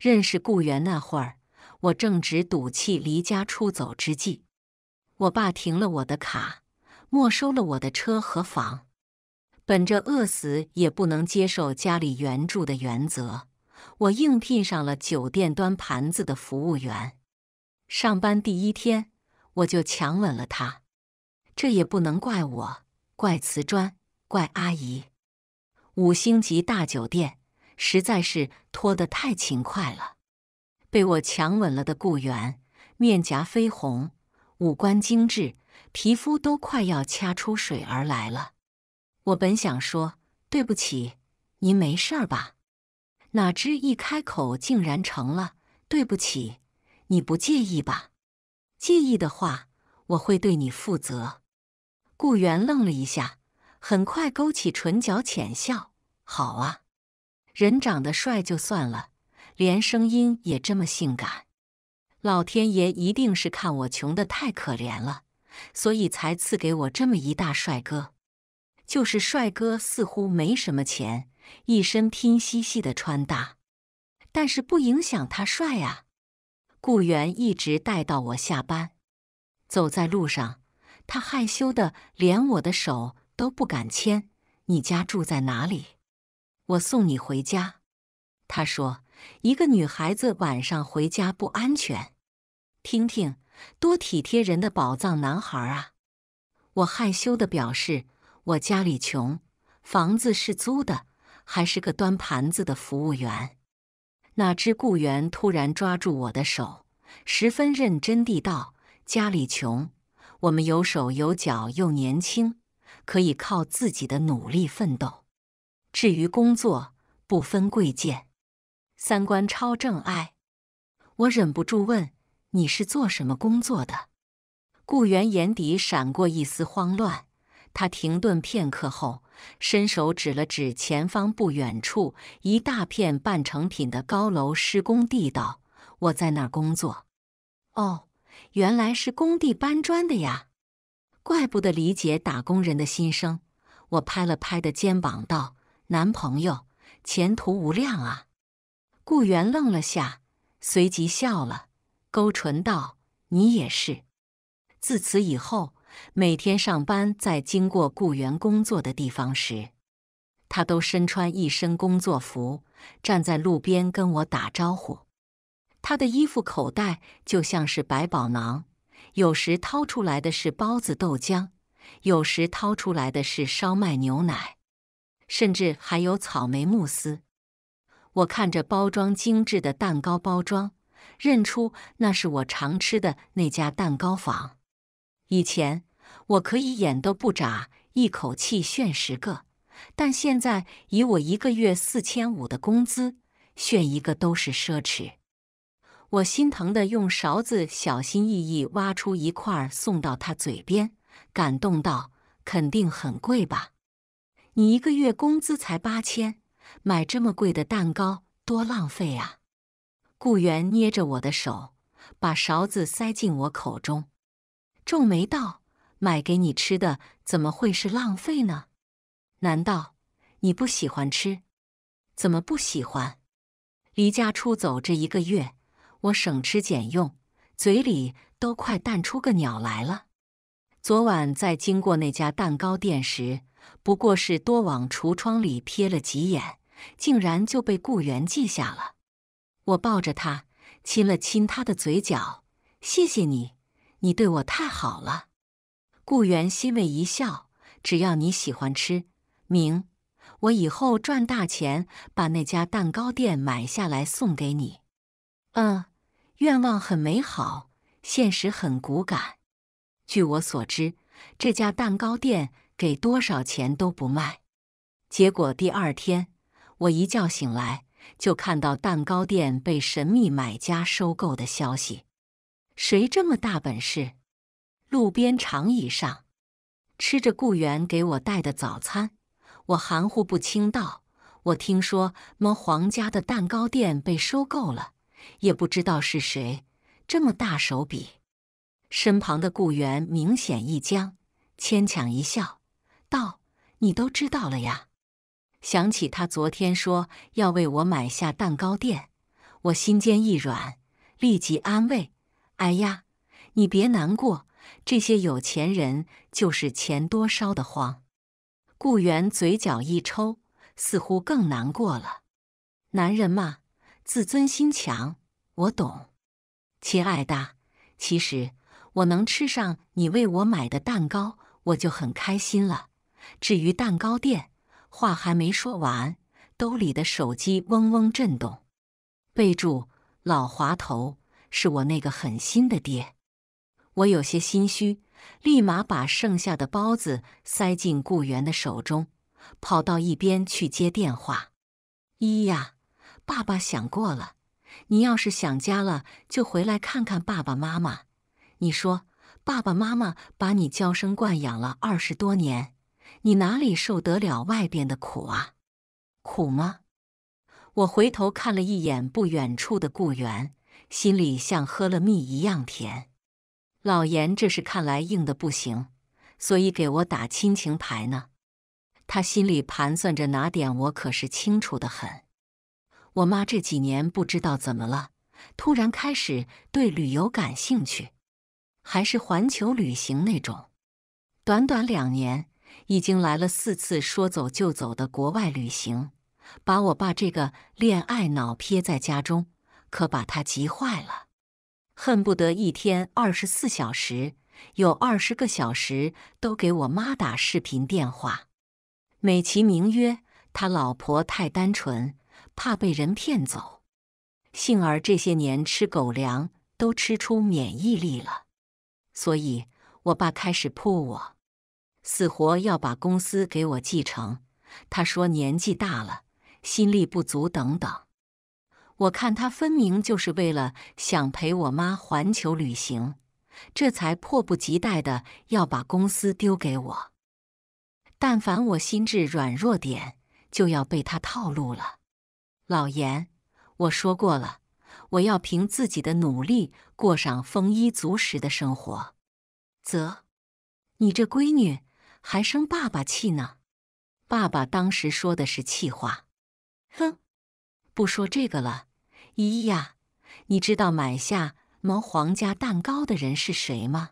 认识顾源那会儿，我正值赌气离家出走之际，我爸停了我的卡，没收了我的车和房。本着饿死也不能接受家里援助的原则，我应聘上了酒店端盘子的服务员。上班第一天，我就强吻了他。这也不能怪我，怪瓷砖，怪阿姨，五星级大酒店。实在是拖得太勤快了，被我强吻了的顾源面颊绯红，五官精致，皮肤都快要掐出水儿来了。我本想说对不起，您没事儿吧？哪知一开口，竟然成了对不起，你不介意吧？介意的话，我会对你负责。顾源愣了一下，很快勾起唇角浅笑：“好啊。”人长得帅就算了，连声音也这么性感。老天爷一定是看我穷的太可怜了，所以才赐给我这么一大帅哥。就是帅哥似乎没什么钱，一身拼夕夕的穿搭，但是不影响他帅啊。雇员一直带到我下班，走在路上，他害羞的连我的手都不敢牵。你家住在哪里？我送你回家，他说：“一个女孩子晚上回家不安全。”听听，多体贴人的宝藏男孩啊！我害羞的表示：“我家里穷，房子是租的，还是个端盘子的服务员。”哪知雇员突然抓住我的手，十分认真地道：“家里穷，我们有手有脚又年轻，可以靠自己的努力奋斗。”至于工作，不分贵贱，三观超正。哎，我忍不住问：“你是做什么工作的？”顾源眼底闪过一丝慌乱，他停顿片刻后，伸手指了指前方不远处一大片半成品的高楼施工地道：“我在那儿工作。”哦，原来是工地搬砖的呀！怪不得理解打工人的心声。我拍了拍的肩膀道。男朋友前途无量啊！顾源愣了下，随即笑了，勾唇道：“你也是。”自此以后，每天上班在经过顾源工作的地方时，他都身穿一身工作服，站在路边跟我打招呼。他的衣服口袋就像是百宝囊，有时掏出来的是包子豆浆，有时掏出来的是烧麦牛奶。甚至还有草莓慕斯。我看着包装精致的蛋糕包装，认出那是我常吃的那家蛋糕房。以前我可以眼都不眨，一口气炫十个，但现在以我一个月四千五的工资，炫一个都是奢侈。我心疼的用勺子小心翼翼挖出一块，送到他嘴边，感动道：“肯定很贵吧？”你一个月工资才八千，买这么贵的蛋糕多浪费啊！顾源捏着我的手，把勺子塞进我口中，皱眉道：“买给你吃的怎么会是浪费呢？难道你不喜欢吃？怎么不喜欢？离家出走这一个月，我省吃俭用，嘴里都快淡出个鸟来了。昨晚在经过那家蛋糕店时。”不过是多往橱窗里瞥了几眼，竟然就被顾源记下了。我抱着他，亲了亲他的嘴角，谢谢你，你对我太好了。顾源欣慰一笑：“只要你喜欢吃，明，我以后赚大钱，把那家蛋糕店买下来送给你。”嗯，愿望很美好，现实很骨感。据我所知，这家蛋糕店。给多少钱都不卖。结果第二天，我一觉醒来就看到蛋糕店被神秘买家收购的消息。谁这么大本事？路边长椅上，吃着雇员给我带的早餐，我含糊不清道：“我听说么皇家的蛋糕店被收购了，也不知道是谁这么大手笔。”身旁的雇员明显一僵，牵强一笑。道：“你都知道了呀？”想起他昨天说要为我买下蛋糕店，我心尖一软，立即安慰：“哎呀，你别难过，这些有钱人就是钱多烧的慌。”顾源嘴角一抽，似乎更难过了。男人嘛，自尊心强，我懂。亲爱的，其实我能吃上你为我买的蛋糕，我就很开心了。至于蛋糕店，话还没说完，兜里的手机嗡嗡震动。备注：老滑头是我那个狠心的爹。我有些心虚，立马把剩下的包子塞进雇员的手中，跑到一边去接电话。一呀，爸爸想过了，你要是想家了，就回来看看爸爸妈妈。你说，爸爸妈妈把你娇生惯养了二十多年。你哪里受得了外边的苦啊？苦吗？我回头看了一眼不远处的顾源，心里像喝了蜜一样甜。老严这是看来硬的不行，所以给我打亲情牌呢。他心里盘算着哪点，我可是清楚的很。我妈这几年不知道怎么了，突然开始对旅游感兴趣，还是环球旅行那种。短短两年。已经来了四次说走就走的国外旅行，把我爸这个恋爱脑撇在家中，可把他急坏了，恨不得一天二十四小时有二十个小时都给我妈打视频电话，美其名曰他老婆太单纯，怕被人骗走。幸而这些年吃狗粮都吃出免疫力了，所以我爸开始扑我。死活要把公司给我继承，他说年纪大了，心力不足等等。我看他分明就是为了想陪我妈环球旅行，这才迫不及待的要把公司丢给我。但凡我心智软弱点，就要被他套路了。老严，我说过了，我要凭自己的努力过上丰衣足食的生活。啧，你这闺女！还生爸爸气呢，爸爸当时说的是气话。哼，不说这个了。咦呀，你知道买下毛皇家蛋糕的人是谁吗？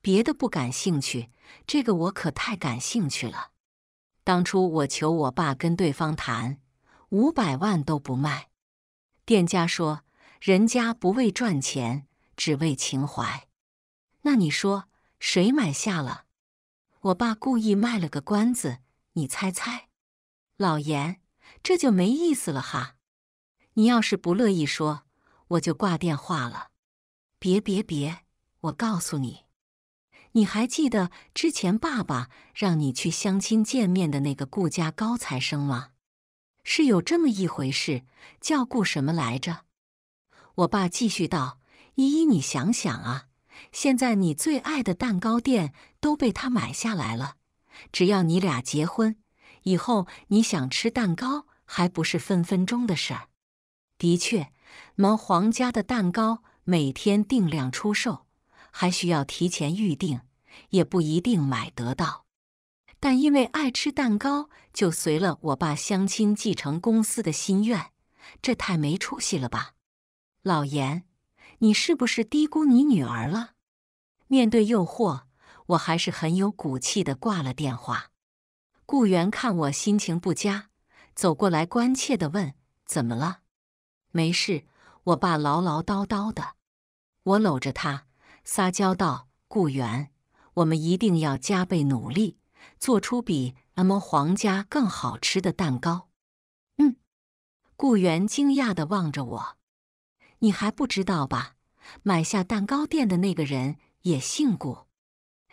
别的不感兴趣，这个我可太感兴趣了。当初我求我爸跟对方谈，五百万都不卖。店家说人家不为赚钱，只为情怀。那你说谁买下了？我爸故意卖了个关子，你猜猜，老严这就没意思了哈。你要是不乐意说，我就挂电话了。别别别，我告诉你，你还记得之前爸爸让你去相亲见面的那个顾家高材生吗？是有这么一回事，叫顾什么来着？我爸继续道：“依依，你想想啊。”现在你最爱的蛋糕店都被他买下来了，只要你俩结婚，以后你想吃蛋糕还不是分分钟的事儿？的确，毛黄家的蛋糕每天定量出售，还需要提前预定，也不一定买得到。但因为爱吃蛋糕，就随了我爸相亲继承公司的心愿，这太没出息了吧？老严，你是不是低估你女儿了？面对诱惑，我还是很有骨气的挂了电话。顾源看我心情不佳，走过来关切的问：“怎么了？”“没事。”我爸唠唠叨叨的。我搂着他撒娇道：“顾源，我们一定要加倍努力，做出比 M 皇家更好吃的蛋糕。”“嗯。”顾源惊讶的望着我：“你还不知道吧？买下蛋糕店的那个人。”也姓顾，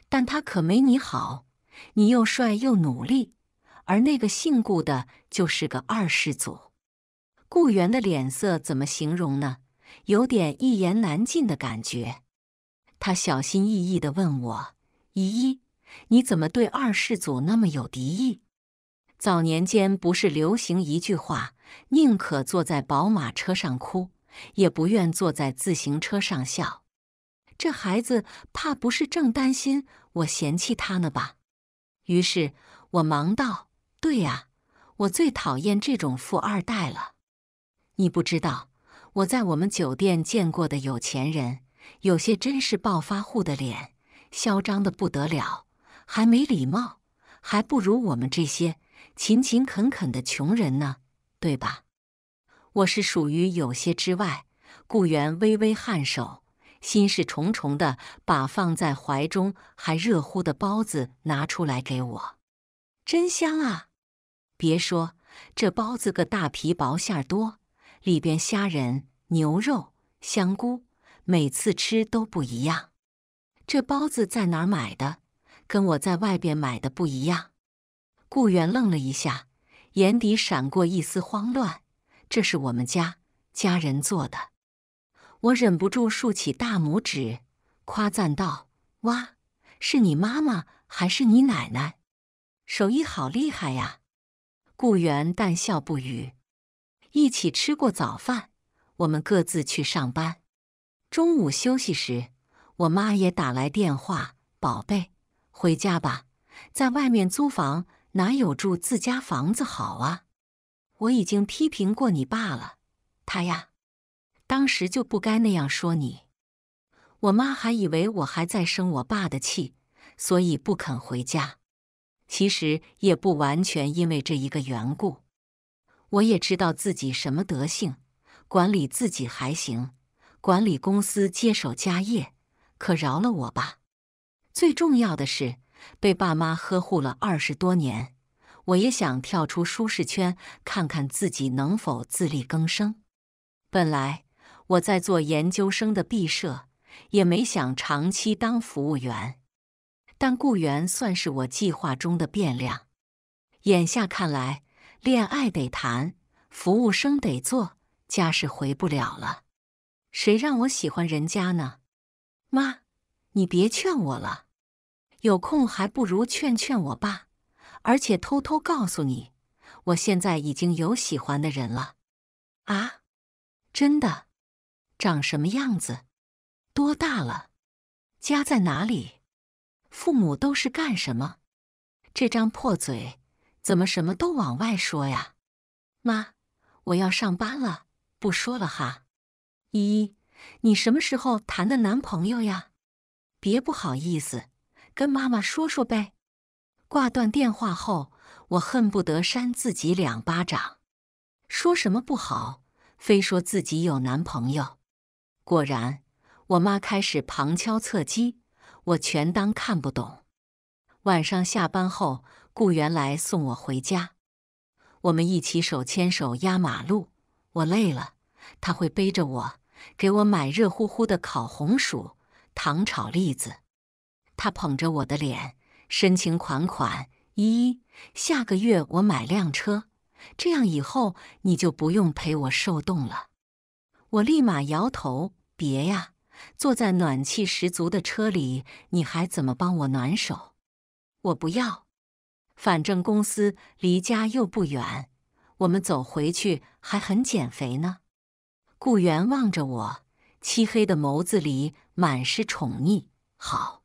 但他可没你好。你又帅又努力，而那个姓顾的，就是个二世祖。顾源的脸色怎么形容呢？有点一言难尽的感觉。他小心翼翼的问我：“依，你怎么对二世祖那么有敌意？”早年间不是流行一句话：“宁可坐在宝马车上哭，也不愿坐在自行车上笑。”这孩子怕不是正担心我嫌弃他呢吧？于是我忙道：“对呀，我最讨厌这种富二代了。你不知道我在我们酒店见过的有钱人，有些真是暴发户的脸，嚣张的不得了，还没礼貌，还不如我们这些勤勤恳恳的穷人呢，对吧？”我是属于有些之外。顾源微微颔首。心事重重的把放在怀中还热乎的包子拿出来给我，真香啊！别说这包子个大皮薄馅儿多，里边虾仁、牛肉、香菇，每次吃都不一样。这包子在哪买的？跟我在外边买的不一样。顾源愣了一下，眼底闪过一丝慌乱。这是我们家家人做的。我忍不住竖起大拇指，夸赞道：“哇，是你妈妈还是你奶奶？手艺好厉害呀！”顾源淡笑不语。一起吃过早饭，我们各自去上班。中午休息时，我妈也打来电话：“宝贝，回家吧，在外面租房哪有住自家房子好啊？我已经批评过你爸了，他呀。”当时就不该那样说你。我妈还以为我还在生我爸的气，所以不肯回家。其实也不完全因为这一个缘故。我也知道自己什么德性，管理自己还行，管理公司、接手家业，可饶了我吧。最重要的是，被爸妈呵护了二十多年，我也想跳出舒适圈，看看自己能否自力更生。本来。我在做研究生的毕设，也没想长期当服务员，但雇员算是我计划中的变量。眼下看来，恋爱得谈，服务生得做，家是回不了了。谁让我喜欢人家呢？妈，你别劝我了，有空还不如劝劝我爸。而且偷偷告诉你，我现在已经有喜欢的人了。啊，真的。长什么样子？多大了？家在哪里？父母都是干什么？这张破嘴怎么什么都往外说呀？妈，我要上班了，不说了哈。依依，你什么时候谈的男朋友呀？别不好意思，跟妈妈说说呗。挂断电话后，我恨不得扇自己两巴掌。说什么不好，非说自己有男朋友。果然，我妈开始旁敲侧击，我全当看不懂。晚上下班后，雇员来送我回家，我们一起手牵手压马路。我累了，他会背着我，给我买热乎乎的烤红薯、糖炒栗子。他捧着我的脸，深情款款：“依依，下个月我买辆车，这样以后你就不用陪我受冻了。”我立马摇头。别呀，坐在暖气十足的车里，你还怎么帮我暖手？我不要，反正公司离家又不远，我们走回去还很减肥呢。顾源望着我，漆黑的眸子里满是宠溺。好，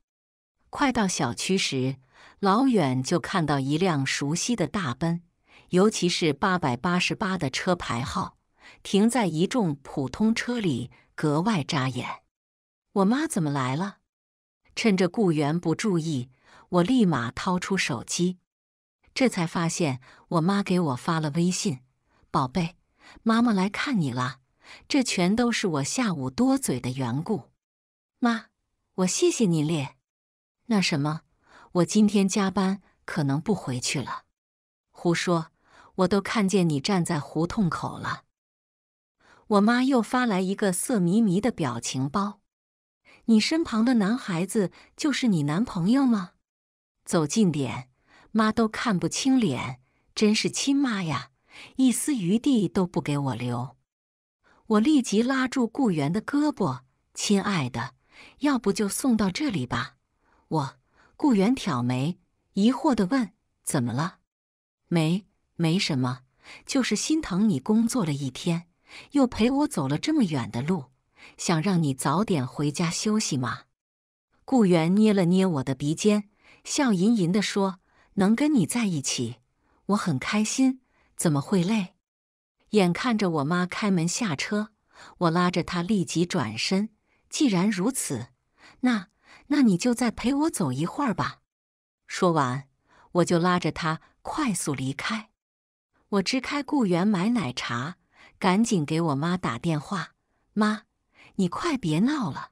快到小区时，老远就看到一辆熟悉的大奔，尤其是八百八十八的车牌号，停在一众普通车里。格外扎眼，我妈怎么来了？趁着雇员不注意，我立马掏出手机，这才发现我妈给我发了微信：“宝贝，妈妈来看你了。”这全都是我下午多嘴的缘故。妈，我谢谢你咧。那什么，我今天加班，可能不回去了。胡说，我都看见你站在胡同口了。我妈又发来一个色迷迷的表情包，你身旁的男孩子就是你男朋友吗？走近点，妈都看不清脸，真是亲妈呀，一丝余地都不给我留。我立即拉住顾源的胳膊，亲爱的，要不就送到这里吧。我，顾源挑眉，疑惑的问：怎么了？没，没什么，就是心疼你工作了一天。又陪我走了这么远的路，想让你早点回家休息吗？顾源捏了捏我的鼻尖，笑吟吟地说：“能跟你在一起，我很开心，怎么会累？”眼看着我妈开门下车，我拉着她立即转身。既然如此，那那你就再陪我走一会儿吧。说完，我就拉着她快速离开。我支开顾源买奶茶。赶紧给我妈打电话，妈，你快别闹了。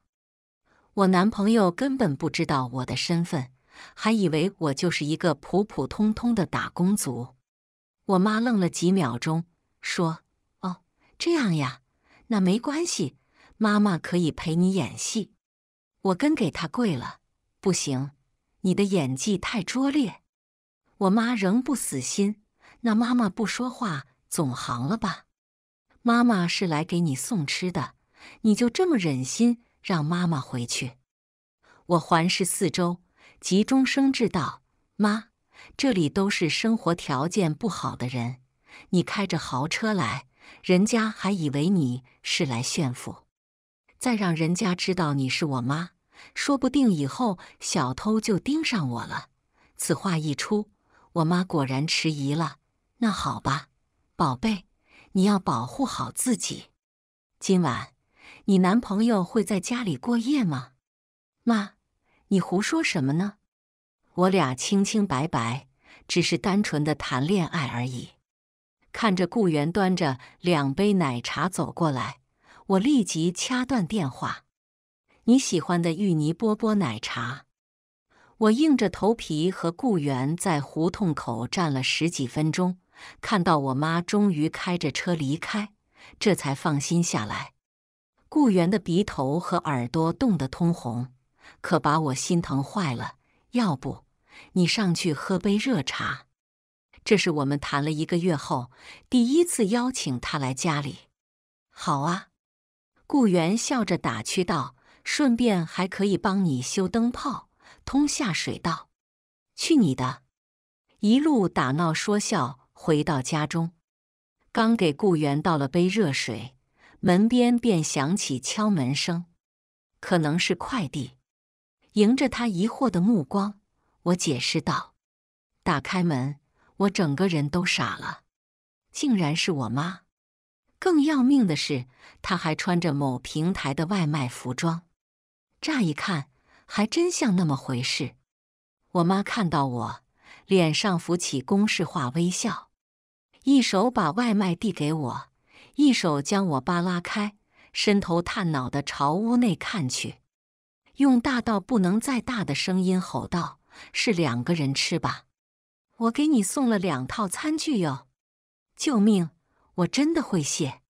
我男朋友根本不知道我的身份，还以为我就是一个普普通通的打工族。我妈愣了几秒钟，说：“哦，这样呀，那没关系，妈妈可以陪你演戏。”我跟给他跪了，不行，你的演技太拙劣。我妈仍不死心，那妈妈不说话总行了吧？妈妈是来给你送吃的，你就这么忍心让妈妈回去？我环视四周，急中生智道：“妈，这里都是生活条件不好的人，你开着豪车来，人家还以为你是来炫富。再让人家知道你是我妈，说不定以后小偷就盯上我了。”此话一出，我妈果然迟疑了。那好吧，宝贝。你要保护好自己。今晚，你男朋友会在家里过夜吗？妈，你胡说什么呢？我俩清清白白，只是单纯的谈恋爱而已。看着顾源端着两杯奶茶走过来，我立即掐断电话。你喜欢的芋泥波波奶茶。我硬着头皮和顾源在胡同口站了十几分钟。看到我妈终于开着车离开，这才放心下来。顾源的鼻头和耳朵冻得通红，可把我心疼坏了。要不你上去喝杯热茶？这是我们谈了一个月后第一次邀请他来家里。好啊，顾源笑着打趣道：“顺便还可以帮你修灯泡、通下水道。”去你的！一路打闹说笑。回到家中，刚给雇员倒了杯热水，门边便响起敲门声，可能是快递。迎着他疑惑的目光，我解释道：“打开门，我整个人都傻了，竟然是我妈！更要命的是，她还穿着某平台的外卖服装，乍一看还真像那么回事。”我妈看到我，脸上浮起公式化微笑。一手把外卖递给我，一手将我扒拉开，伸头探脑的朝屋内看去，用大到不能再大的声音吼道：“是两个人吃吧？我给你送了两套餐具哟！”救命！我真的会谢！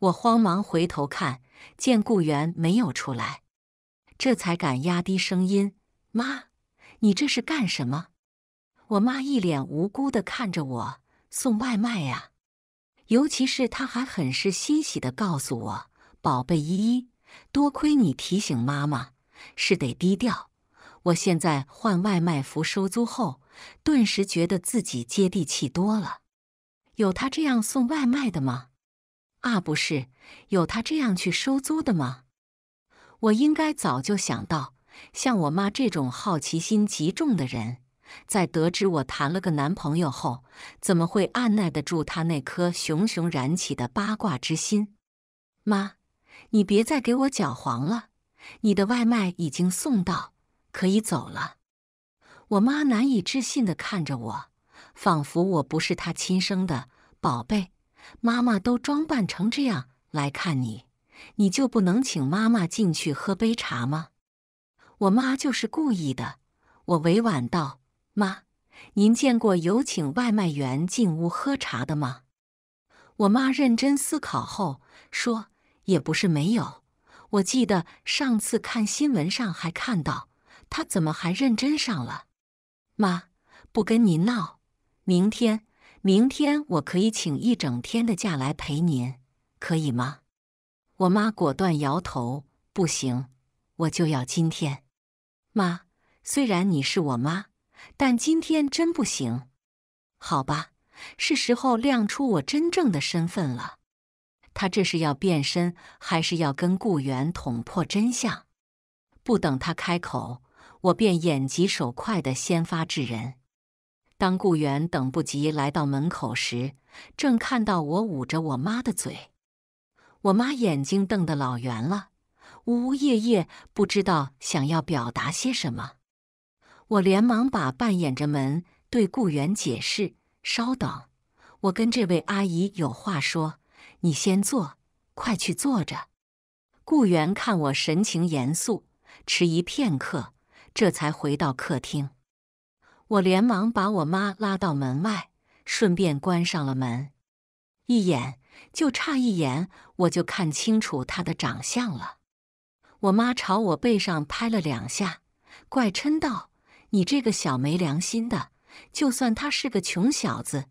我慌忙回头看见顾源没有出来，这才敢压低声音：“妈，你这是干什么？”我妈一脸无辜地看着我。送外卖呀，尤其是他还很是欣喜的告诉我：“宝贝依依，多亏你提醒妈妈，是得低调。”我现在换外卖服收租后，顿时觉得自己接地气多了。有他这样送外卖的吗？啊，不是，有他这样去收租的吗？我应该早就想到，像我妈这种好奇心极重的人。在得知我谈了个男朋友后，怎么会按耐得住他那颗熊熊燃起的八卦之心？妈，你别再给我搅黄了。你的外卖已经送到，可以走了。我妈难以置信地看着我，仿佛我不是她亲生的宝贝。妈妈都装扮成这样来看你，你就不能请妈妈进去喝杯茶吗？我妈就是故意的，我委婉道。妈，您见过有请外卖员进屋喝茶的吗？我妈认真思考后说：“也不是没有，我记得上次看新闻上还看到。”他怎么还认真上了？妈，不跟您闹，明天，明天我可以请一整天的假来陪您，可以吗？我妈果断摇头：“不行，我就要今天。”妈，虽然你是我妈。但今天真不行，好吧，是时候亮出我真正的身份了。他这是要变身，还是要跟顾源捅破真相？不等他开口，我便眼疾手快的先发制人。当顾源等不及来到门口时，正看到我捂着我妈的嘴，我妈眼睛瞪得老圆了，呜呜咽咽，不知道想要表达些什么。我连忙把半掩着门，对雇员解释：“稍等，我跟这位阿姨有话说，你先坐，快去坐着。”雇员看我神情严肃，迟疑片刻，这才回到客厅。我连忙把我妈拉到门外，顺便关上了门。一眼就差一眼，我就看清楚她的长相了。我妈朝我背上拍了两下，怪嗔道。你这个小没良心的！就算他是个穷小子，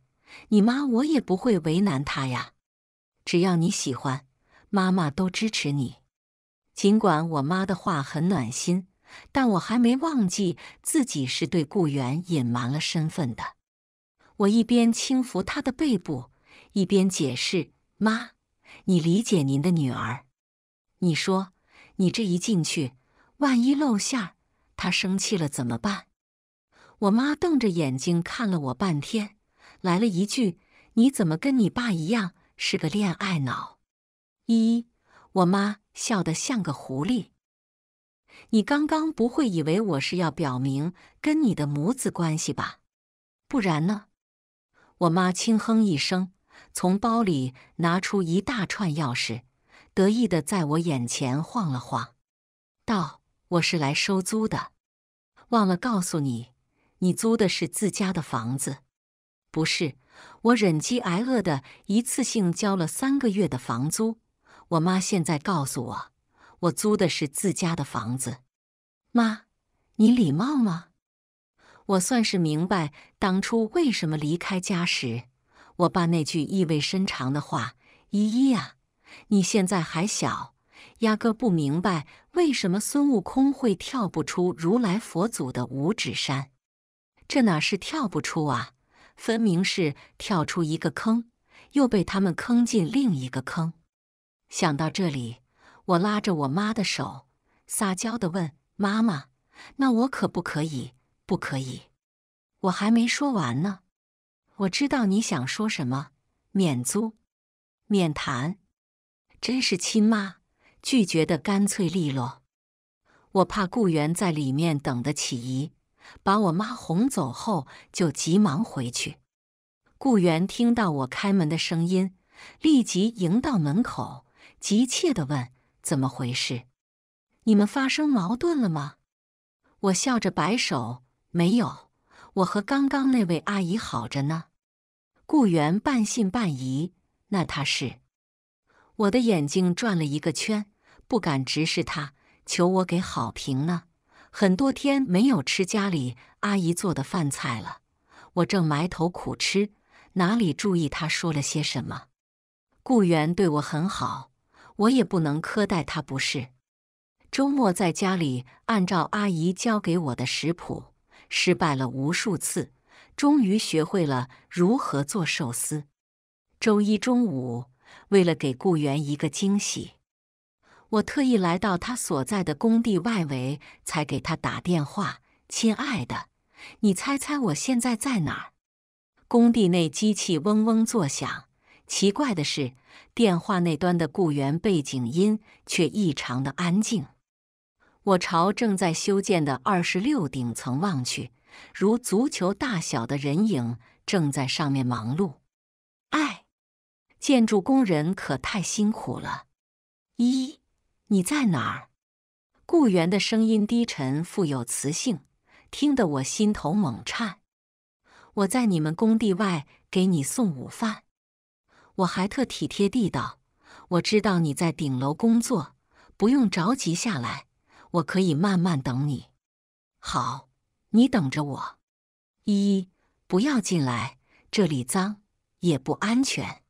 你妈我也不会为难他呀。只要你喜欢，妈妈都支持你。尽管我妈的话很暖心，但我还没忘记自己是对顾源隐瞒了身份的。我一边轻抚他的背部，一边解释：“妈，你理解您的女儿。你说，你这一进去，万一露馅儿，他生气了怎么办？”我妈瞪着眼睛看了我半天，来了一句：“你怎么跟你爸一样是个恋爱脑？”一我妈笑得像个狐狸。你刚刚不会以为我是要表明跟你的母子关系吧？不然呢？我妈轻哼一声，从包里拿出一大串钥匙，得意的在我眼前晃了晃，道：“我是来收租的，忘了告诉你。”你租的是自家的房子，不是我忍饥挨饿的一次性交了三个月的房租。我妈现在告诉我，我租的是自家的房子。妈，你礼貌吗？我算是明白当初为什么离开家时，我爸那句意味深长的话：“依依呀，你现在还小，压根不明白为什么孙悟空会跳不出如来佛祖的五指山。”这哪是跳不出啊，分明是跳出一个坑，又被他们坑进另一个坑。想到这里，我拉着我妈的手，撒娇的问：“妈妈，那我可不可以？不可以？我还没说完呢。”我知道你想说什么，免租，免谈。真是亲妈，拒绝的干脆利落。我怕雇员在里面等得起疑。把我妈哄走后，就急忙回去。顾源听到我开门的声音，立即迎到门口，急切地问：“怎么回事？你们发生矛盾了吗？”我笑着摆手：“没有，我和刚刚那位阿姨好着呢。”顾源半信半疑：“那她是？”我的眼睛转了一个圈，不敢直视他，求我给好评呢。很多天没有吃家里阿姨做的饭菜了，我正埋头苦吃，哪里注意她说了些什么？顾源对我很好，我也不能苛待他，不是？周末在家里按照阿姨教给我的食谱，失败了无数次，终于学会了如何做寿司。周一中午，为了给顾源一个惊喜。我特意来到他所在的工地外围，才给他打电话。亲爱的，你猜猜我现在在哪儿？工地内机器嗡嗡作响，奇怪的是，电话那端的雇员背景音却异常的安静。我朝正在修建的二十六顶层望去，如足球大小的人影正在上面忙碌。哎，建筑工人可太辛苦了。一你在哪儿？顾源的声音低沉，富有磁性，听得我心头猛颤。我在你们工地外给你送午饭，我还特体贴地道：“我知道你在顶楼工作，不用着急下来，我可以慢慢等你。”好，你等着我。依依，不要进来，这里脏也不安全。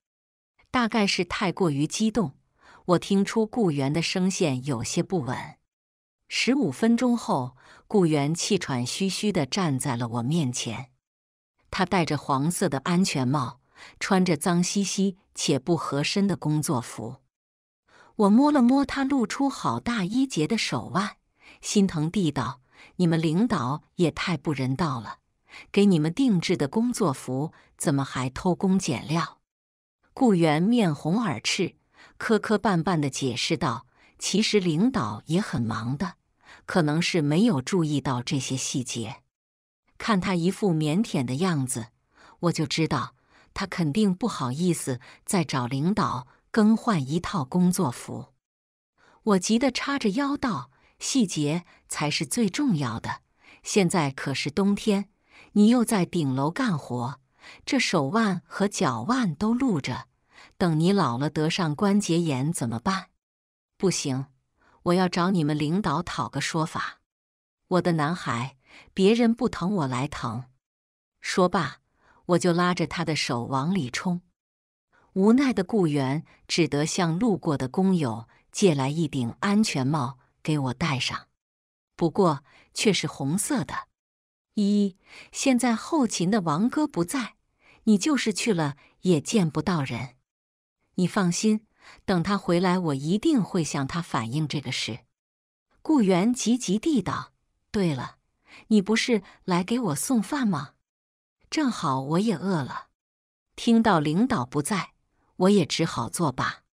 大概是太过于激动。我听出顾源的声线有些不稳。十五分钟后，顾源气喘吁吁的站在了我面前。他戴着黄色的安全帽，穿着脏兮兮且不合身的工作服。我摸了摸他露出好大一截的手腕，心疼地道：“你们领导也太不人道了，给你们定制的工作服怎么还偷工减料？”顾源面红耳赤。磕磕绊绊的解释道：“其实领导也很忙的，可能是没有注意到这些细节。看他一副腼腆的样子，我就知道他肯定不好意思再找领导更换一套工作服。”我急得叉着腰道：“细节才是最重要的。现在可是冬天，你又在顶楼干活，这手腕和脚腕都露着。”等你老了得上关节炎怎么办？不行，我要找你们领导讨个说法。我的男孩，别人不疼我来疼。说罢，我就拉着他的手往里冲。无奈的雇员只得向路过的工友借来一顶安全帽给我戴上，不过却是红色的。一现在后勤的王哥不在，你就是去了也见不到人。你放心，等他回来，我一定会向他反映这个事。顾源急急地道：“对了，你不是来给我送饭吗？正好我也饿了。”听到领导不在，我也只好作罢。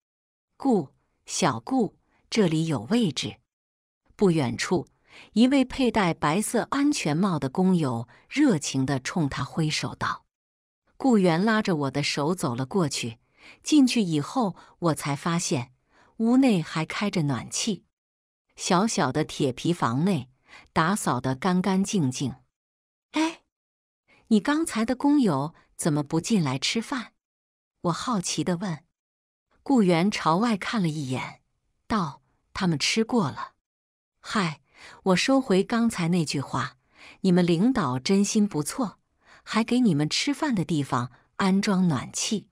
顾小顾，这里有位置。不远处，一位佩戴白色安全帽的工友热情地冲他挥手道：“顾源，拉着我的手走了过去。”进去以后，我才发现屋内还开着暖气。小小的铁皮房内打扫的干干净净。哎，你刚才的工友怎么不进来吃饭？我好奇的问。雇员朝外看了一眼，道：“他们吃过了。”嗨，我收回刚才那句话。你们领导真心不错，还给你们吃饭的地方安装暖气。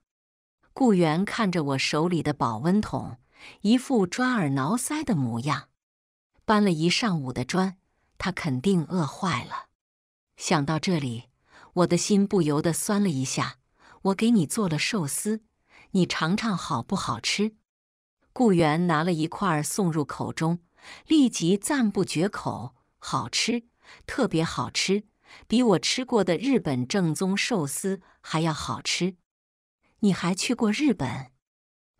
顾源看着我手里的保温桶，一副抓耳挠腮的模样。搬了一上午的砖，他肯定饿坏了。想到这里，我的心不由得酸了一下。我给你做了寿司，你尝尝好不好吃？顾源拿了一块送入口中，立即赞不绝口：“好吃，特别好吃，比我吃过的日本正宗寿司还要好吃。”你还去过日本？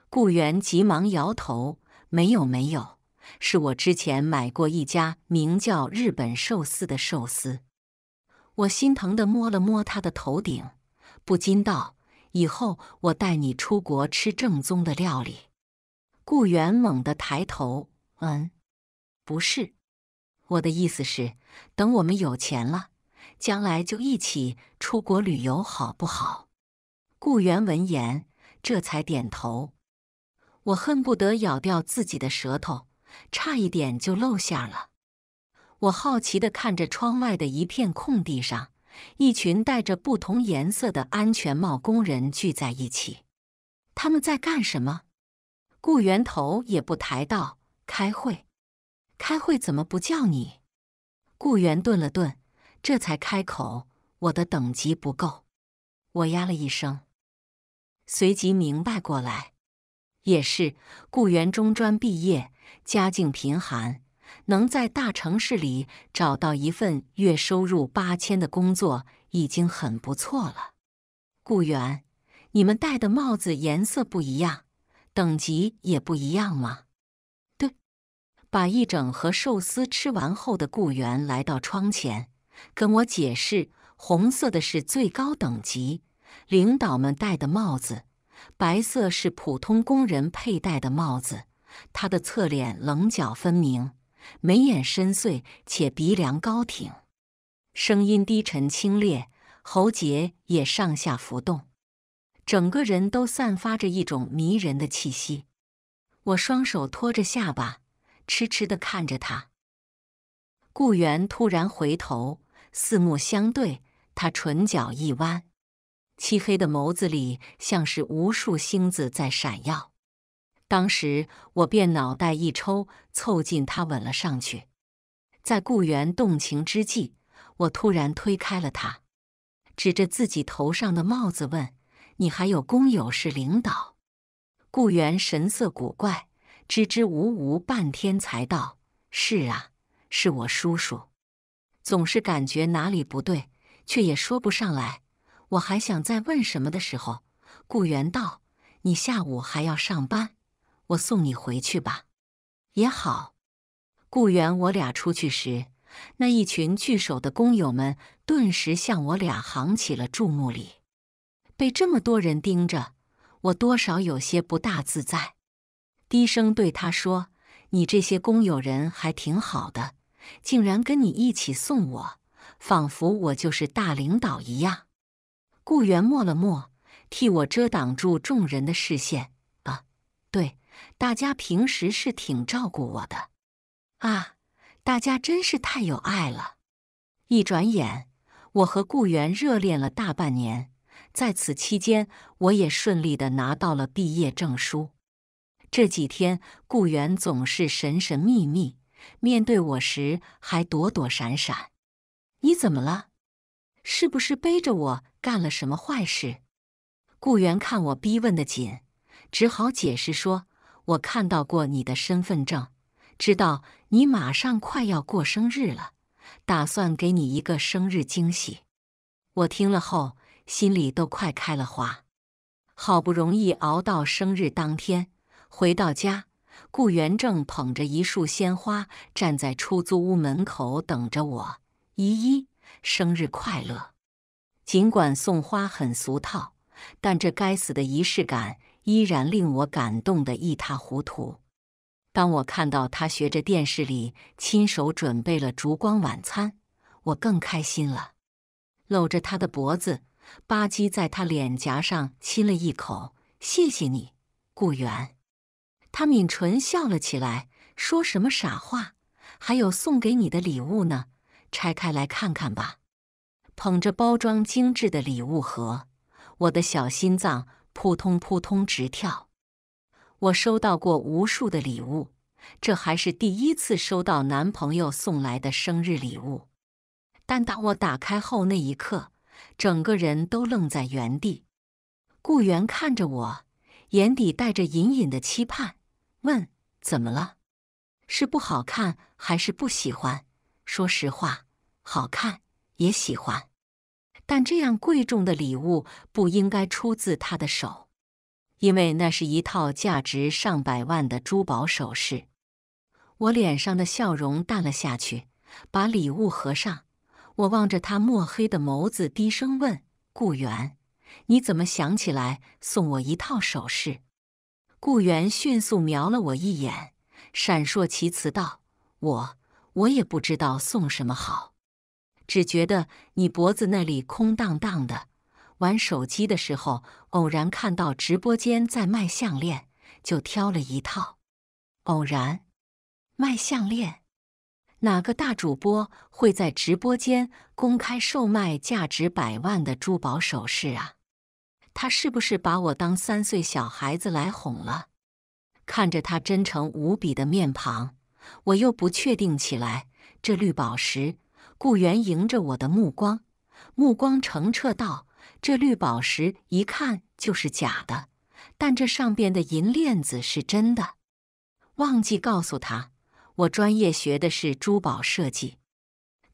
顾源急忙摇头：“没有，没有，是我之前买过一家名叫‘日本寿司’的寿司。”我心疼的摸了摸他的头顶，不禁道：“以后我带你出国吃正宗的料理。”顾源猛地抬头：“嗯，不是，我的意思是，等我们有钱了，将来就一起出国旅游，好不好？”顾源闻言，这才点头。我恨不得咬掉自己的舌头，差一点就露馅了。我好奇的看着窗外的一片空地上，一群戴着不同颜色的安全帽工人聚在一起。他们在干什么？顾源头也不抬道：“开会。”“开会怎么不叫你？”顾源顿了顿，这才开口：“我的等级不够。”我呀了一声。随即明白过来，也是。顾源中专毕业，家境贫寒，能在大城市里找到一份月收入八千的工作已经很不错了。顾源，你们戴的帽子颜色不一样，等级也不一样吗？对。把一整盒寿司吃完后的顾源来到窗前，跟我解释：红色的是最高等级。领导们戴的帽子，白色是普通工人佩戴的帽子。他的侧脸棱角分明，眉眼深邃，且鼻梁高挺，声音低沉清冽，喉结也上下浮动，整个人都散发着一种迷人的气息。我双手托着下巴，痴痴地看着他。顾源突然回头，四目相对，他唇角一弯。漆黑的眸子里，像是无数星子在闪耀。当时我便脑袋一抽，凑近他吻了上去。在顾源动情之际，我突然推开了他，指着自己头上的帽子问：“你还有工友是领导？”顾源神色古怪，支支吾吾半天才道：“是啊，是我叔叔。”总是感觉哪里不对，却也说不上来。我还想再问什么的时候，顾源道：“你下午还要上班，我送你回去吧。”也好。顾源，我俩出去时，那一群聚首的工友们顿时向我俩行起了注目礼。被这么多人盯着，我多少有些不大自在，低声对他说：“你这些工友人还挺好的，竟然跟你一起送我，仿佛我就是大领导一样。”顾源默了默，替我遮挡住众人的视线。啊，对，大家平时是挺照顾我的啊，大家真是太有爱了。一转眼，我和顾源热恋了大半年，在此期间，我也顺利的拿到了毕业证书。这几天，顾源总是神神秘秘，面对我时还躲躲闪闪。你怎么了？是不是背着我干了什么坏事？顾源看我逼问的紧，只好解释说：“我看到过你的身份证，知道你马上快要过生日了，打算给你一个生日惊喜。”我听了后，心里都快开了花。好不容易熬到生日当天，回到家，顾源正捧着一束鲜花站在出租屋门口等着我。姨姨。生日快乐！尽管送花很俗套，但这该死的仪式感依然令我感动的一塌糊涂。当我看到他学着电视里亲手准备了烛光晚餐，我更开心了。搂着他的脖子，吧唧在他脸颊上亲了一口：“谢谢你，顾源。”他抿唇笑了起来：“说什么傻话？还有送给你的礼物呢。”拆开来看看吧！捧着包装精致的礼物盒，我的小心脏扑通扑通直跳。我收到过无数的礼物，这还是第一次收到男朋友送来的生日礼物。但当我打开后那一刻，整个人都愣在原地。顾源看着我，眼底带着隐隐的期盼，问：“怎么了？是不好看还是不喜欢？”说实话。好看也喜欢，但这样贵重的礼物不应该出自他的手，因为那是一套价值上百万的珠宝首饰。我脸上的笑容淡了下去，把礼物合上。我望着他墨黑的眸子，低声问：“顾源，你怎么想起来送我一套首饰？”顾源迅速瞄了我一眼，闪烁其词道：“我……我也不知道送什么好。”只觉得你脖子那里空荡荡的。玩手机的时候，偶然看到直播间在卖项链，就挑了一套。偶然卖项链，哪个大主播会在直播间公开售卖价值百万的珠宝首饰啊？他是不是把我当三岁小孩子来哄了？看着他真诚无比的面庞，我又不确定起来。这绿宝石。顾源迎着我的目光，目光澄澈道：“这绿宝石一看就是假的，但这上边的银链子是真的。”忘记告诉他，我专业学的是珠宝设计。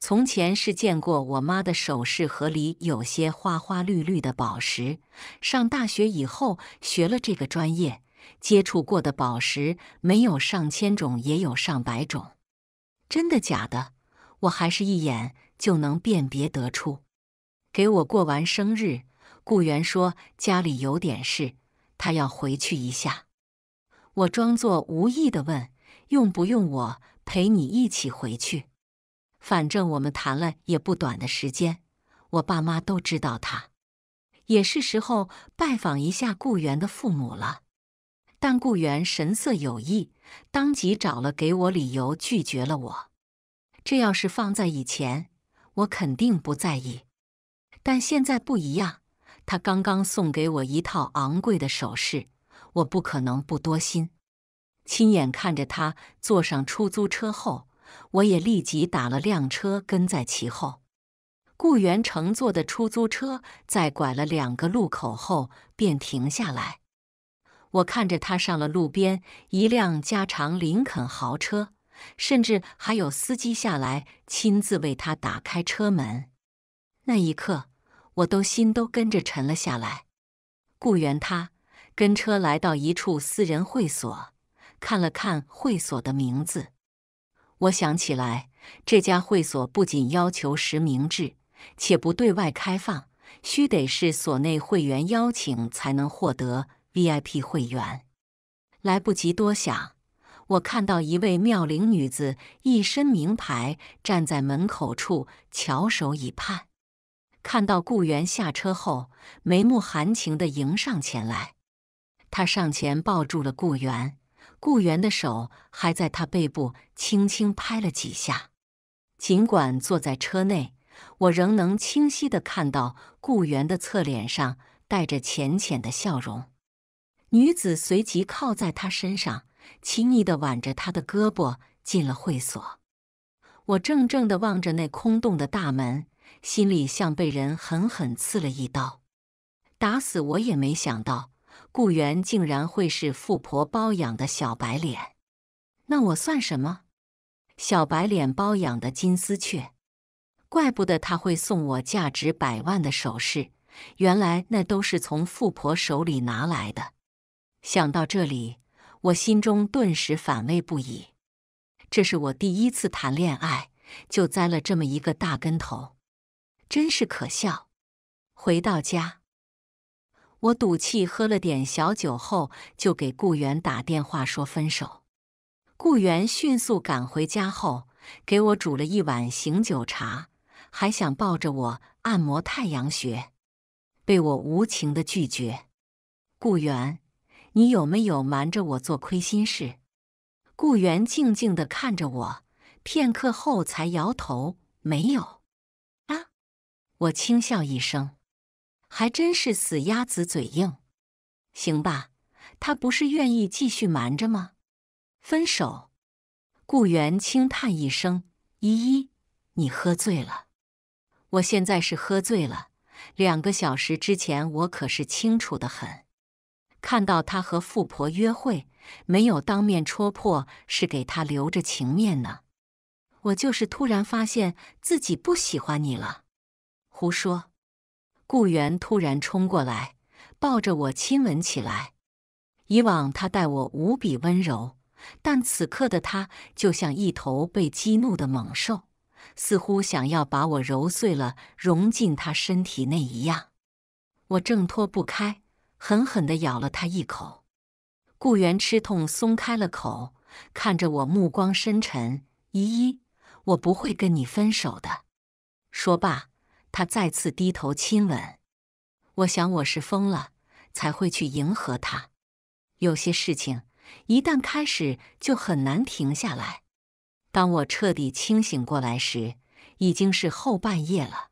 从前是见过我妈的首饰盒里有些花花绿绿的宝石。上大学以后学了这个专业，接触过的宝石没有上千种，也有上百种。真的假的？我还是一眼就能辨别得出。给我过完生日，顾源说家里有点事，他要回去一下。我装作无意的问：“用不用我陪你一起回去？反正我们谈了也不短的时间，我爸妈都知道他，也是时候拜访一下顾源的父母了。”但顾源神色有异，当即找了给我理由拒绝了我。这要是放在以前，我肯定不在意，但现在不一样。他刚刚送给我一套昂贵的首饰，我不可能不多心。亲眼看着他坐上出租车后，我也立即打了辆车跟在其后。顾源乘坐的出租车在拐了两个路口后便停下来，我看着他上了路边一辆加长林肯豪车。甚至还有司机下来亲自为他打开车门。那一刻，我都心都跟着沉了下来。雇员他跟车来到一处私人会所，看了看会所的名字，我想起来，这家会所不仅要求实名制，且不对外开放，需得是所内会员邀请才能获得 VIP 会员。来不及多想。我看到一位妙龄女子，一身名牌，站在门口处翘首以盼。看到顾源下车后，眉目含情的迎上前来。他上前抱住了顾源，顾源的手还在他背部轻轻拍了几下。尽管坐在车内，我仍能清晰的看到顾源的侧脸上带着浅浅的笑容。女子随即靠在他身上。轻易地挽着他的胳膊进了会所，我怔怔地望着那空洞的大门，心里像被人狠狠刺了一刀。打死我也没想到，顾源竟然会是富婆包养的小白脸。那我算什么？小白脸包养的金丝雀。怪不得他会送我价值百万的首饰，原来那都是从富婆手里拿来的。想到这里。我心中顿时反胃不已，这是我第一次谈恋爱就栽了这么一个大跟头，真是可笑。回到家，我赌气喝了点小酒后，就给顾源打电话说分手。顾源迅速赶回家后，给我煮了一碗醒酒茶，还想抱着我按摩太阳穴，被我无情的拒绝。顾源。你有没有瞒着我做亏心事？顾源静静的看着我，片刻后才摇头：“没有。”啊！我轻笑一声：“还真是死鸭子嘴硬。”行吧，他不是愿意继续瞒着吗？分手。顾源轻叹一声：“依依，你喝醉了。”我现在是喝醉了，两个小时之前我可是清楚的很。看到他和富婆约会，没有当面戳破，是给他留着情面呢。我就是突然发现自己不喜欢你了。胡说！顾源突然冲过来，抱着我亲吻起来。以往他待我无比温柔，但此刻的他就像一头被激怒的猛兽，似乎想要把我揉碎了融进他身体内一样。我挣脱不开。狠狠地咬了他一口，顾源吃痛松开了口，看着我，目光深沉。依依，我不会跟你分手的。说罢，他再次低头亲吻。我想我是疯了，才会去迎合他。有些事情一旦开始，就很难停下来。当我彻底清醒过来时，已经是后半夜了。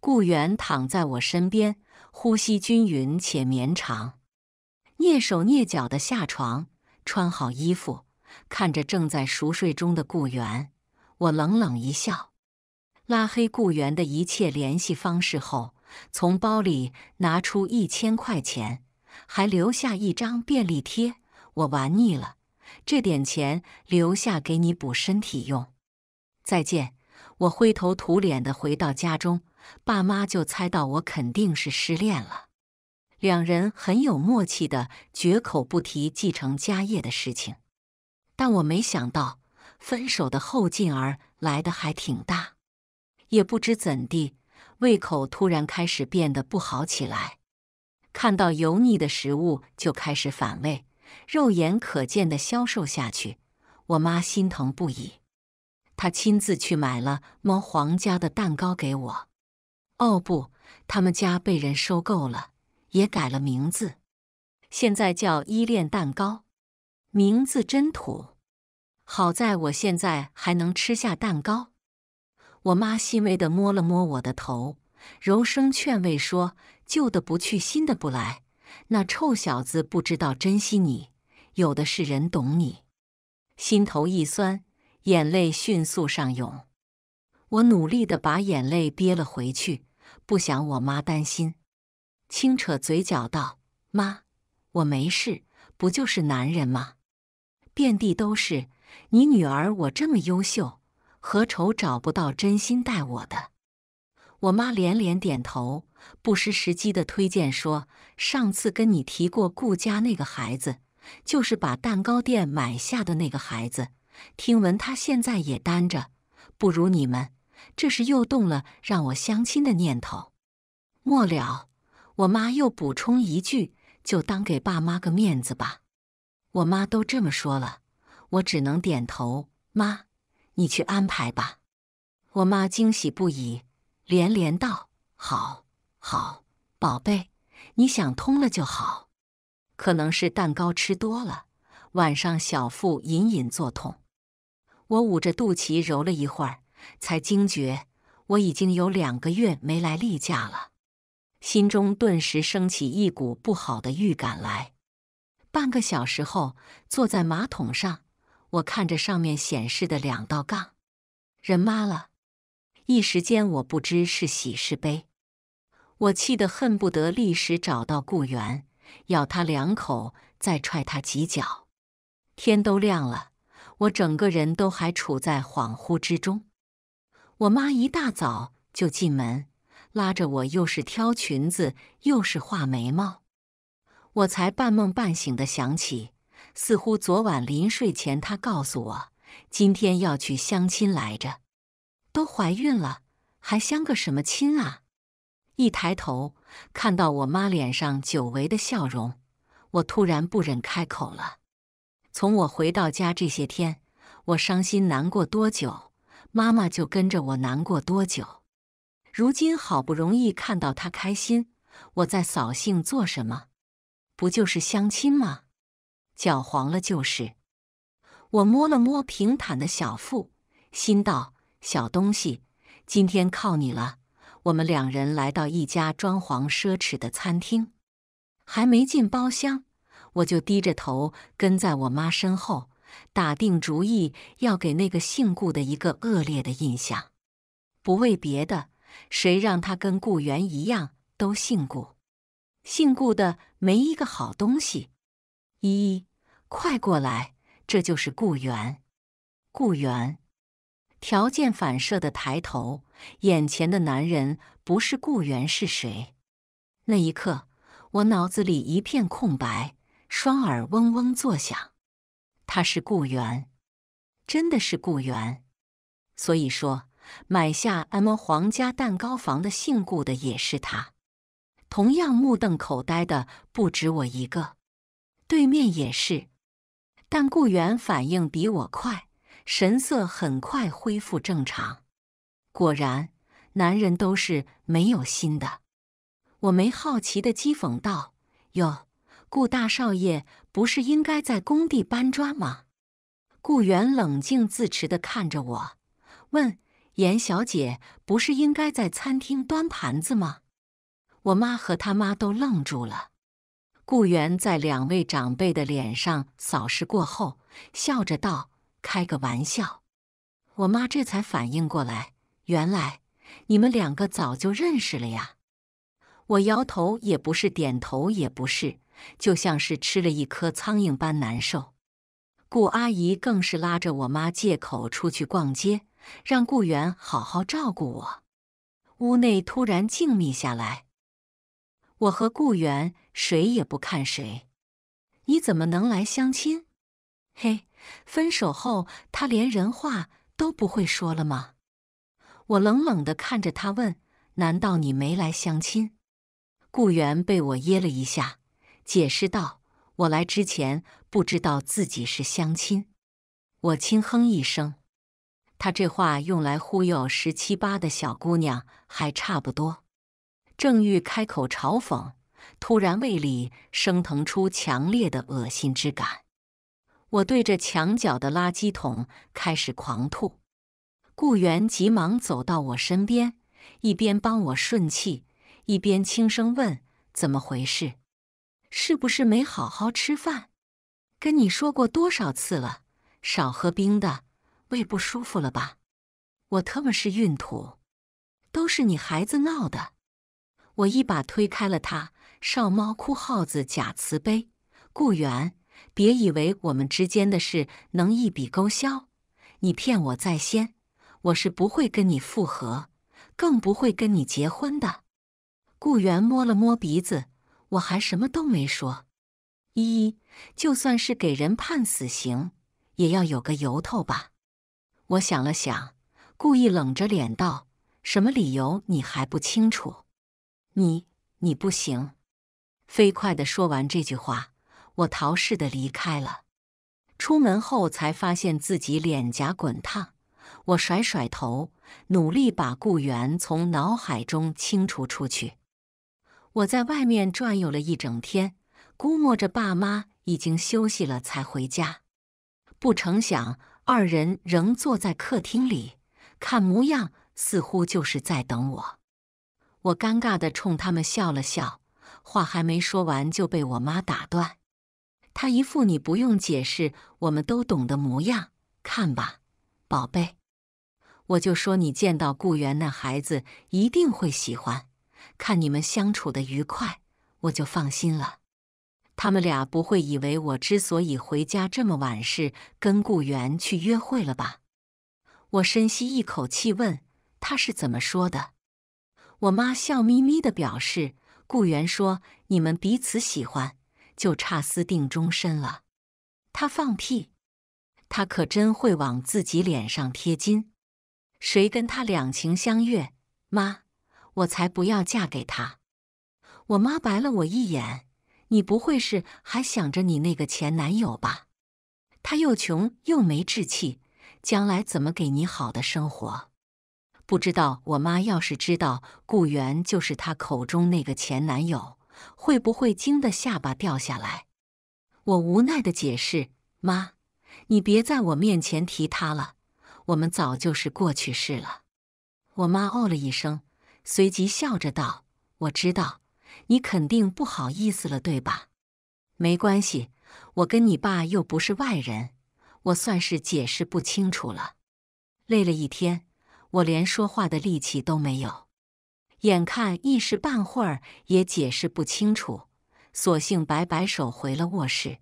顾源躺在我身边。呼吸均匀且绵长，蹑手蹑脚的下床，穿好衣服，看着正在熟睡中的顾源，我冷冷一笑，拉黑顾源的一切联系方式后，从包里拿出一千块钱，还留下一张便利贴：“我玩腻了，这点钱留下给你补身体用。”再见！我灰头土脸的回到家中。爸妈就猜到我肯定是失恋了，两人很有默契的绝口不提继承家业的事情。但我没想到，分手的后劲儿来的还挺大。也不知怎地，胃口突然开始变得不好起来，看到油腻的食物就开始反胃，肉眼可见的消瘦下去。我妈心疼不已，她亲自去买了猫皇家的蛋糕给我。哦不，他们家被人收购了，也改了名字，现在叫依恋蛋糕，名字真土。好在我现在还能吃下蛋糕。我妈欣慰地摸了摸我的头，柔声劝慰说：“旧的不去，新的不来。那臭小子不知道珍惜你，有的是人懂你。”心头一酸，眼泪迅速上涌，我努力地把眼泪憋了回去。不想我妈担心，轻扯嘴角道：“妈，我没事，不就是男人吗？遍地都是。你女儿我这么优秀，何愁找不到真心待我的？”我妈连连点头，不失时机的推荐说：“上次跟你提过顾家那个孩子，就是把蛋糕店买下的那个孩子，听闻他现在也单着，不如你们。”这是又动了让我相亲的念头。末了，我妈又补充一句：“就当给爸妈个面子吧。”我妈都这么说了，我只能点头：“妈，你去安排吧。”我妈惊喜不已，连连道：“好，好，宝贝，你想通了就好。”可能是蛋糕吃多了，晚上小腹隐隐作痛，我捂着肚脐揉了一会儿。才惊觉，我已经有两个月没来例假了，心中顿时升起一股不好的预感来。半个小时后，坐在马桶上，我看着上面显示的两道杠，人妈了！一时间，我不知是喜是悲。我气得恨不得立时找到雇员，咬他两口，再踹他几脚。天都亮了，我整个人都还处在恍惚之中。我妈一大早就进门，拉着我，又是挑裙子，又是画眉毛。我才半梦半醒的想起，似乎昨晚临睡前她告诉我，今天要去相亲来着。都怀孕了，还相个什么亲啊！一抬头看到我妈脸上久违的笑容，我突然不忍开口了。从我回到家这些天，我伤心难过多久？妈妈就跟着我难过多久，如今好不容易看到她开心，我在扫兴做什么？不就是相亲吗？搅黄了就是。我摸了摸平坦的小腹，心道：“小东西，今天靠你了。”我们两人来到一家装潢奢侈的餐厅，还没进包厢，我就低着头跟在我妈身后。打定主意要给那个姓顾的一个恶劣的印象，不为别的，谁让他跟顾源一样都姓顾？姓顾的没一个好东西。依依，快过来，这就是顾源。顾源，条件反射的抬头，眼前的男人不是顾源是谁？那一刻，我脑子里一片空白，双耳嗡嗡作响。他是雇员，真的是雇员，所以说买下 M 皇家蛋糕房的姓顾的也是他。同样目瞪口呆的不止我一个，对面也是，但顾源反应比我快，神色很快恢复正常。果然，男人都是没有心的。我没好奇的讥讽道：“哟。”顾大少爷不是应该在工地搬砖吗？顾源冷静自持地看着我，问：“严小姐不是应该在餐厅端盘子吗？”我妈和他妈都愣住了。顾源在两位长辈的脸上扫视过后，笑着道：“开个玩笑。”我妈这才反应过来，原来你们两个早就认识了呀！我摇头，也不是，点头也不是。就像是吃了一颗苍蝇般难受，顾阿姨更是拉着我妈借口出去逛街，让顾源好好照顾我。屋内突然静谧下来，我和顾源谁也不看谁。你怎么能来相亲？嘿，分手后他连人话都不会说了吗？我冷冷地看着他问：“难道你没来相亲？”顾源被我噎了一下。解释道：“我来之前不知道自己是相亲。”我轻哼一声，他这话用来忽悠十七八的小姑娘还差不多。正欲开口嘲讽，突然胃里升腾出强烈的恶心之感，我对着墙角的垃圾桶开始狂吐。顾源急忙走到我身边，一边帮我顺气，一边轻声问：“怎么回事？”是不是没好好吃饭？跟你说过多少次了，少喝冰的，胃不舒服了吧？我特么是孕吐，都是你孩子闹的。我一把推开了他，少猫哭耗子假慈悲。顾源，别以为我们之间的事能一笔勾销，你骗我在先，我是不会跟你复合，更不会跟你结婚的。顾源摸了摸鼻子。我还什么都没说，依依，就算是给人判死刑，也要有个由头吧。我想了想，故意冷着脸道：“什么理由你还不清楚？你你不行！”飞快地说完这句话，我逃似的离开了。出门后才发现自己脸颊滚烫，我甩甩头，努力把顾源从脑海中清除出去。我在外面转悠了一整天，估摸着爸妈已经休息了才回家。不成想，二人仍坐在客厅里，看模样似乎就是在等我。我尴尬的冲他们笑了笑，话还没说完就被我妈打断。她一副“你不用解释，我们都懂”的模样。看吧，宝贝，我就说你见到顾源那孩子一定会喜欢。看你们相处的愉快，我就放心了。他们俩不会以为我之所以回家这么晚是跟顾源去约会了吧？我深吸一口气问：“他是怎么说的？”我妈笑眯眯地表示：“顾源说你们彼此喜欢，就差私定终身了。”他放屁！他可真会往自己脸上贴金。谁跟他两情相悦？妈。我才不要嫁给他！我妈白了我一眼：“你不会是还想着你那个前男友吧？他又穷又没志气，将来怎么给你好的生活？不知道我妈要是知道顾源就是她口中那个前男友，会不会惊得下巴掉下来？”我无奈的解释：“妈，你别在我面前提他了，我们早就是过去式了。”我妈哦了一声。随即笑着道：“我知道，你肯定不好意思了，对吧？没关系，我跟你爸又不是外人。我算是解释不清楚了，累了一天，我连说话的力气都没有。眼看一时半会儿也解释不清楚，索性摆摆手回了卧室。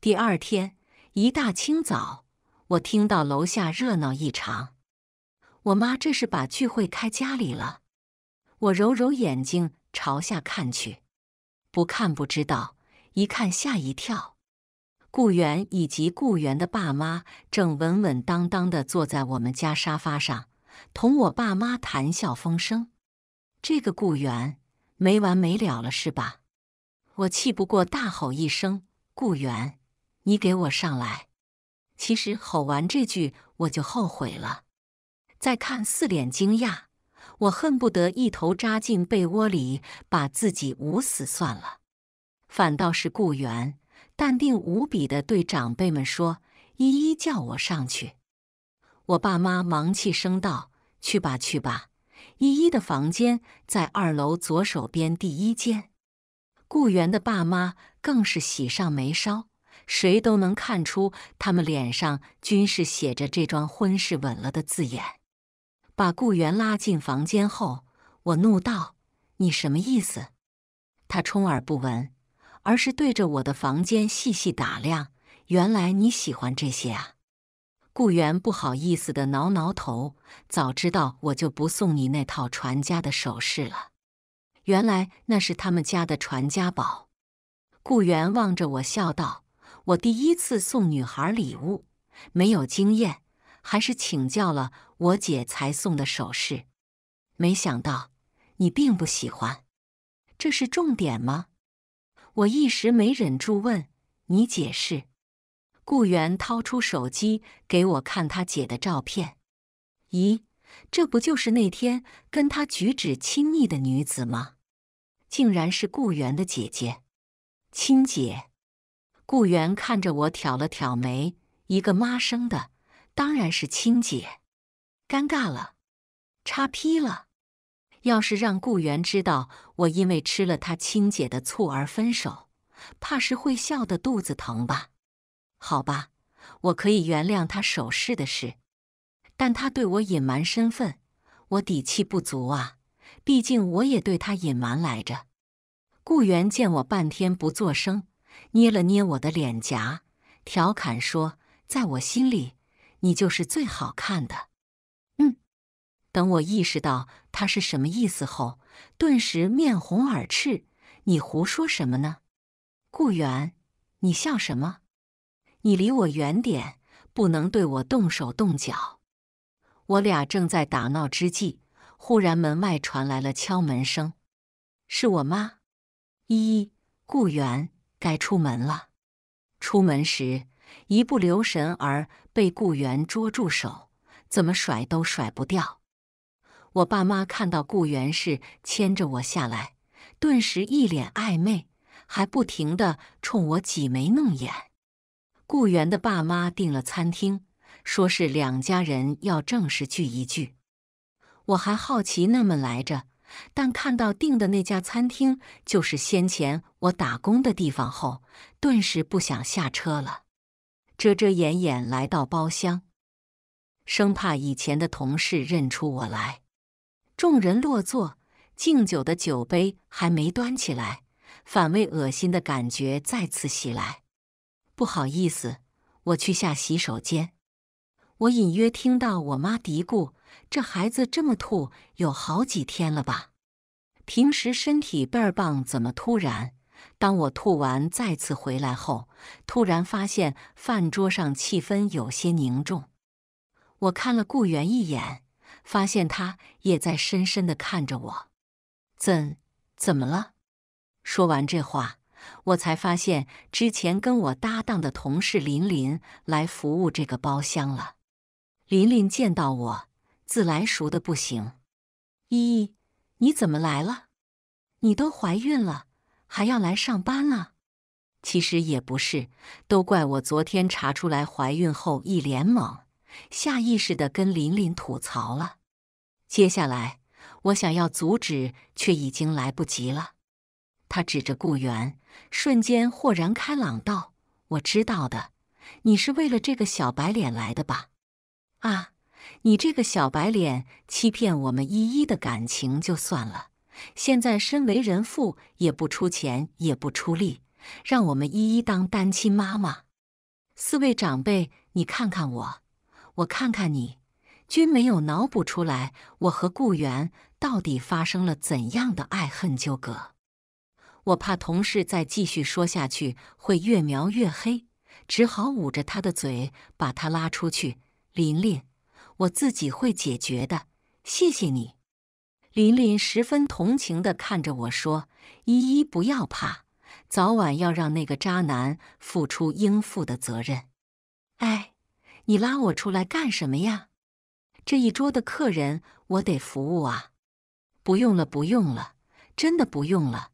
第二天一大清早，我听到楼下热闹异常，我妈这是把聚会开家里了。”我揉揉眼睛，朝下看去，不看不知道，一看吓一跳。顾源以及顾源的爸妈正稳稳当当的坐在我们家沙发上，同我爸妈谈笑风生。这个顾源没完没了了是吧？我气不过，大吼一声：“顾源，你给我上来！”其实吼完这句，我就后悔了。再看四脸惊讶。我恨不得一头扎进被窝里，把自己捂死算了。反倒是顾源淡定无比地对长辈们说：“依依叫我上去。”我爸妈忙气声道：“去吧，去吧，依依的房间在二楼左手边第一间。”顾源的爸妈更是喜上眉梢，谁都能看出他们脸上均是写着“这桩婚事稳了”的字眼。把顾源拉进房间后，我怒道：“你什么意思？”他充耳不闻，而是对着我的房间细细打量。原来你喜欢这些啊！顾源不好意思的挠挠头：“早知道我就不送你那套传家的首饰了。”原来那是他们家的传家宝。顾源望着我笑道：“我第一次送女孩礼物，没有经验，还是请教了。”我姐才送的首饰，没想到你并不喜欢，这是重点吗？我一时没忍住问你解释。顾源掏出手机给我看他姐的照片，咦，这不就是那天跟他举止亲密的女子吗？竟然是顾源的姐姐，亲姐。顾源看着我挑了挑眉，一个妈生的当然是亲姐。尴尬了，叉劈了。要是让顾源知道我因为吃了他亲姐的醋而分手，怕是会笑得肚子疼吧？好吧，我可以原谅他守势的事，但他对我隐瞒身份，我底气不足啊。毕竟我也对他隐瞒来着。顾源见我半天不作声，捏了捏我的脸颊，调侃说：“在我心里，你就是最好看的。”等我意识到他是什么意思后，顿时面红耳赤。你胡说什么呢，顾源？你笑什么？你离我远点，不能对我动手动脚。我俩正在打闹之际，忽然门外传来了敲门声。是我妈。依依，顾源，该出门了。出门时一不留神，而被顾源捉住手，怎么甩都甩不掉。我爸妈看到顾源氏牵着我下来，顿时一脸暧昧，还不停地冲我挤眉弄眼。顾源的爸妈订了餐厅，说是两家人要正式聚一聚。我还好奇那么来着，但看到订的那家餐厅就是先前我打工的地方后，顿时不想下车了，遮遮掩掩来到包厢，生怕以前的同事认出我来。众人落座，敬酒的酒杯还没端起来，反胃恶心的感觉再次袭来。不好意思，我去下洗手间。我隐约听到我妈嘀咕：“这孩子这么吐有好几天了吧？平时身体倍儿棒，怎么突然？”当我吐完再次回来后，突然发现饭桌上气氛有些凝重。我看了顾源一眼。发现他也在深深的看着我，怎怎么了？说完这话，我才发现之前跟我搭档的同事林林来服务这个包厢了。林林见到我，自来熟的不行。依依，你怎么来了？你都怀孕了，还要来上班了？其实也不是，都怪我昨天查出来怀孕后一脸懵。下意识的跟琳琳吐槽了。接下来我想要阻止，却已经来不及了。他指着顾源，瞬间豁然开朗道：“我知道的，你是为了这个小白脸来的吧？啊，你这个小白脸欺骗我们依依的感情就算了，现在身为人父也不出钱也不出力，让我们依依当单亲妈妈。四位长辈，你看看我。”我看看你，均没有脑补出来我和顾源到底发生了怎样的爱恨纠葛。我怕同事再继续说下去会越描越黑，只好捂着他的嘴把他拉出去。林林，我自己会解决的，谢谢你。林林十分同情地看着我说：“依依，不要怕，早晚要让那个渣男付出应负的责任。”哎。你拉我出来干什么呀？这一桌的客人我得服务啊！不用了，不用了，真的不用了。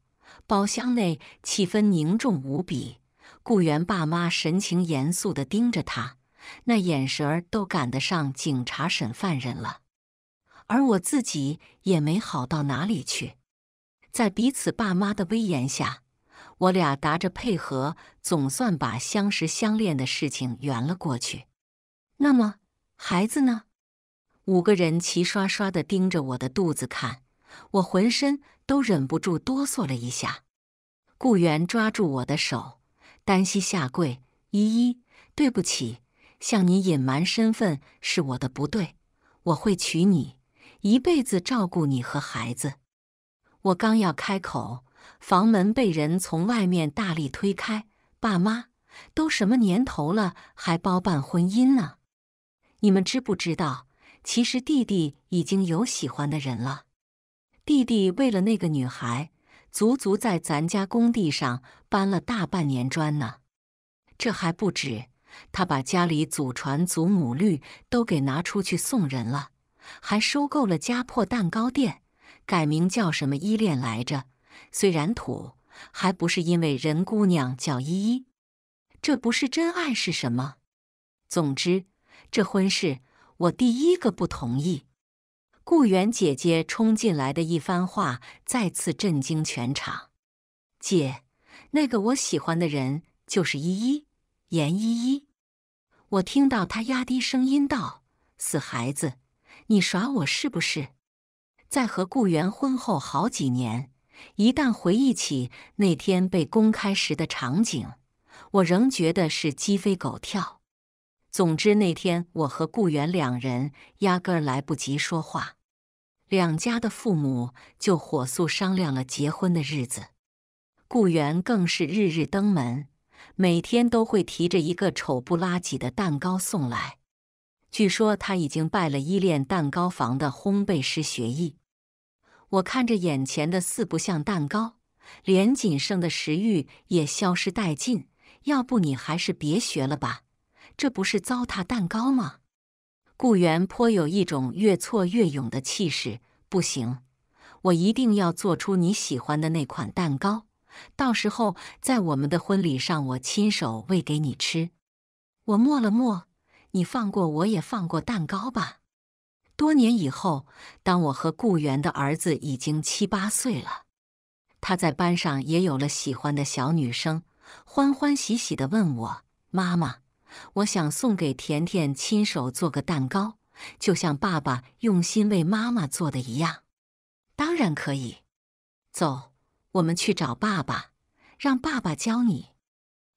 包厢内气氛凝重无比，顾源爸妈神情严肃地盯着他，那眼神儿都赶得上警察审犯人了。而我自己也没好到哪里去，在彼此爸妈的威严下，我俩打着配合，总算把相识相恋的事情圆了过去。那么孩子呢？五个人齐刷刷的盯着我的肚子看，我浑身都忍不住哆嗦了一下。顾源抓住我的手，单膝下跪：“依依，对不起，向你隐瞒身份是我的不对，我会娶你，一辈子照顾你和孩子。”我刚要开口，房门被人从外面大力推开：“爸妈，都什么年头了，还包办婚姻呢？”你们知不知道，其实弟弟已经有喜欢的人了。弟弟为了那个女孩，足足在咱家工地上搬了大半年砖呢。这还不止，他把家里祖传祖母绿都给拿出去送人了，还收购了家破蛋糕店，改名叫什么依恋来着？虽然土，还不是因为人姑娘叫依依。这不是真爱是什么？总之。这婚事，我第一个不同意。顾源姐姐冲进来的一番话再次震惊全场。姐，那个我喜欢的人就是依依，严依依。我听到他压低声音道：“死孩子，你耍我是不是？”在和顾源婚后好几年，一旦回忆起那天被公开时的场景，我仍觉得是鸡飞狗跳。总之，那天我和顾源两人压根儿来不及说话，两家的父母就火速商量了结婚的日子。顾源更是日日登门，每天都会提着一个丑不拉几的蛋糕送来。据说他已经拜了依恋蛋糕房的烘焙师学艺。我看着眼前的四不像蛋糕，连仅剩的食欲也消失殆尽。要不你还是别学了吧。这不是糟蹋蛋糕吗？顾源颇有一种越挫越勇的气势。不行，我一定要做出你喜欢的那款蛋糕。到时候在我们的婚礼上，我亲手喂给你吃。我默了默，你放过我也放过蛋糕吧。多年以后，当我和顾源的儿子已经七八岁了，他在班上也有了喜欢的小女生，欢欢喜喜地问我妈妈。我想送给甜甜亲手做个蛋糕，就像爸爸用心为妈妈做的一样。当然可以，走，我们去找爸爸，让爸爸教你。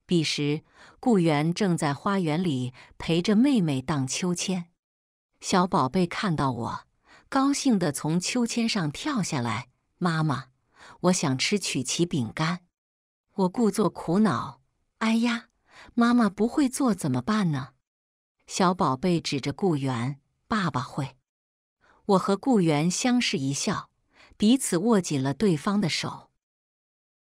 彼时，顾源正在花园里陪着妹妹荡秋千，小宝贝看到我，高兴地从秋千上跳下来。妈妈，我想吃曲奇饼干。我故作苦恼：“哎呀。”妈妈不会做怎么办呢？小宝贝指着顾源，爸爸会。我和顾源相视一笑，彼此握紧了对方的手。